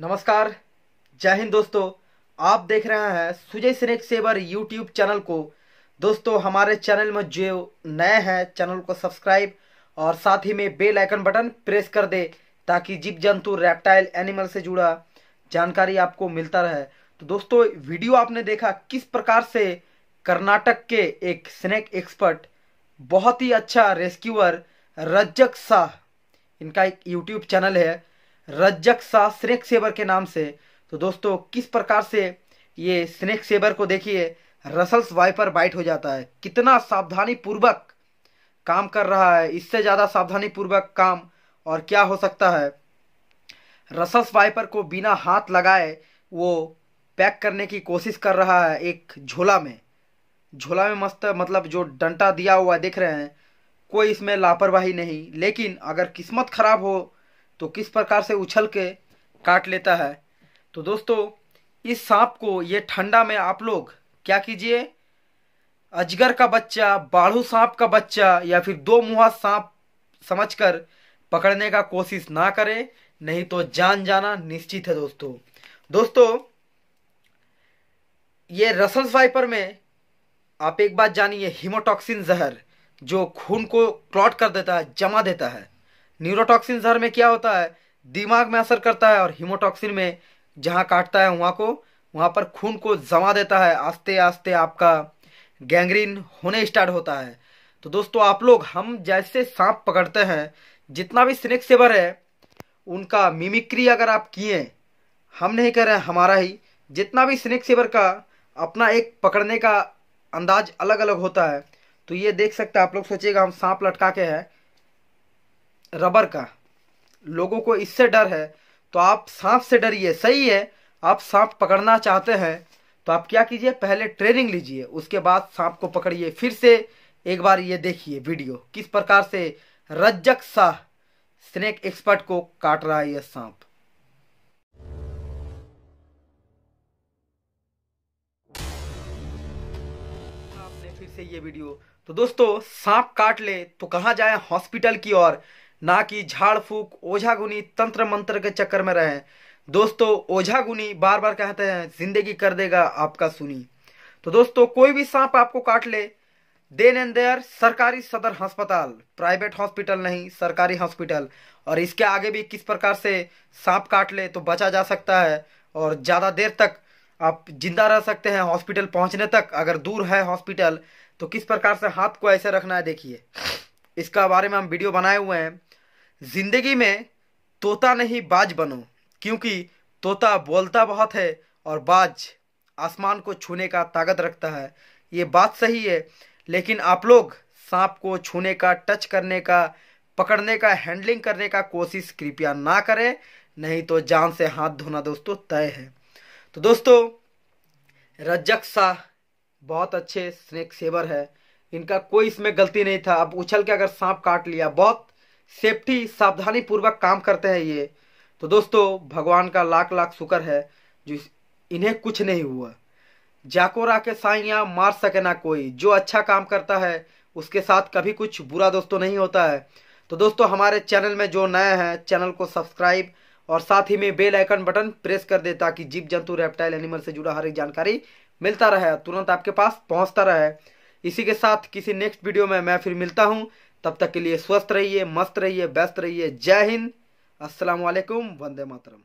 नमस्कार जय हिंद दोस्तों आप देख रहे हैं Sujay snake saver YouTube channel को दोस्तों हमारे चैनल में जो नए हैं चैनल को सब्सक्राइब और साथ ही में बेल आइकन बटन प्रेस कर दे ताकि जीव जंतु रेप्टाइल एनिमल से जुड़ा जानकारी आपको मिलता रहे तो दोस्तों वीडियो आपने देखा किस प्रकार से कर्नाटक के एक स्नेक एक्सपर्ट बहुत ही अच्छा रेस्क्यूअर रज्जक शाह इनका एक यूट्यूब चैनल है रज्जक सा स्नेक सेवर के नाम से तो दोस्तों किस प्रकार से ये स्नेक सेवर को देखिए रसल्स वाइपर बाइट हो जाता है कितना सावधानी पूर्वक काम कर रहा है इससे ज़्यादा सावधानी पूर्वक काम और क्या हो सकता है रसल्स वाइपर को बिना हाथ लगाए वो पैक करने की कोशिश कर रहा है एक झोला में झोला में मस्त मतलब जो डंटा दिया हुआ देख रहे हैं कोई इसमें लापरवाही नहीं लेकिन अगर किस्मत खराब हो तो किस प्रकार से उछल के काट लेता है तो दोस्तों इस सांप को ये ठंडा में आप लोग क्या कीजिए अजगर का बच्चा बाढ़ू सांप का बच्चा या फिर दो मुहा सांप समझकर पकड़ने का कोशिश ना करें नहीं तो जान जाना निश्चित है दोस्तों दोस्तों ये रसल स्वाइपर में आप एक बात जानिए हीमोटॉक्सिन जहर जो खून को क्लॉट कर देता है जमा देता है न्यूरोटॉक्सिन जहर में क्या होता है दिमाग में असर करता है और हीमोटॉक्सिन में जहाँ काटता है वहाँ को वहाँ पर खून को जमा देता है आस्ते आस्ते आपका गैंग्रीन होने स्टार्ट होता है तो दोस्तों आप लोग हम जैसे सांप पकड़ते हैं जितना भी स्नेक सेवर है उनका मिमिक्री अगर आप किए हम नहीं कर रहे हमारा ही जितना भी स्नेक सेवर का अपना एक पकड़ने का अंदाज अलग अलग होता है तो ये देख सकते हैं आप लोग सोचिएगा हम सांप लटका के हैं रबर का लोगों को इससे डर है तो आप सांप से डरिए सही है आप सांप पकड़ना चाहते हैं तो आप क्या कीजिए पहले ट्रेनिंग लीजिए उसके बाद सांप को पकड़िए फिर से एक बार ये देखिए वीडियो किस प्रकार से रज्जक शाह स्नेक एक्सपर्ट को काट रहा है यह सांप फिर से ये वीडियो तो दोस्तों सांप काट ले तो कहाँ जाए हॉस्पिटल की ओर ना कि झाड़ फूक ओझागुनी तंत्र मंत्र के चक्कर में रहें दोस्तों ओझागुनी बार बार कहते हैं जिंदगी कर देगा आपका सुनी तो दोस्तों कोई भी सांप आपको काट ले देन एंड देयर सरकारी सदर अस्पताल प्राइवेट हॉस्पिटल नहीं सरकारी हॉस्पिटल और इसके आगे भी किस प्रकार से सांप काट ले तो बचा जा सकता है और ज़्यादा देर तक आप जिंदा रह सकते हैं हॉस्पिटल पहुंचने तक अगर दूर है हॉस्पिटल तो किस प्रकार से हाथ को ऐसे रखना है देखिए इसका बारे में हम वीडियो बनाए हुए हैं जिंदगी में तोता नहीं बाज बनो क्योंकि तोता बोलता बहुत है और बाज आसमान को छूने का ताकत रखता है ये बात सही है लेकिन आप लोग सांप को छूने का टच करने का पकड़ने का हैंडलिंग करने का कोशिश कृपया ना करें नहीं तो जान से हाथ धोना दोस्तों तय है तो दोस्तों रज्जक शाह बहुत अच्छे स्नेक सेवर है इनका कोई इसमें गलती नहीं था अब उछल के अगर सांप काट लिया बहुत सेफ्टी सावधानी पूर्वक काम करते हैं ये तो दोस्तों भगवान का लाख लाख शुक्र है जो इन्हें कुछ नहीं हुआ जाकोरा के साइया मार सके ना कोई जो अच्छा काम करता है उसके साथ कभी कुछ बुरा दोस्तों नहीं होता है तो दोस्तों हमारे चैनल में जो नया है चैनल को सब्सक्राइब और साथ ही में बेल आइकन बटन प्रेस कर दे ताकि जीव जंतु रेप्टाइल एनिमल से जुड़ा हर एक जानकारी मिलता रहे तुरंत आपके पास पहुंचता रहे इसी के साथ किसी नेक्स्ट वीडियो में मैं फिर मिलता हूं तब तक के लिए स्वस्थ रहिए मस्त रहिए व्यस्त रहिए जय हिंद असलकुम वंदे मातरम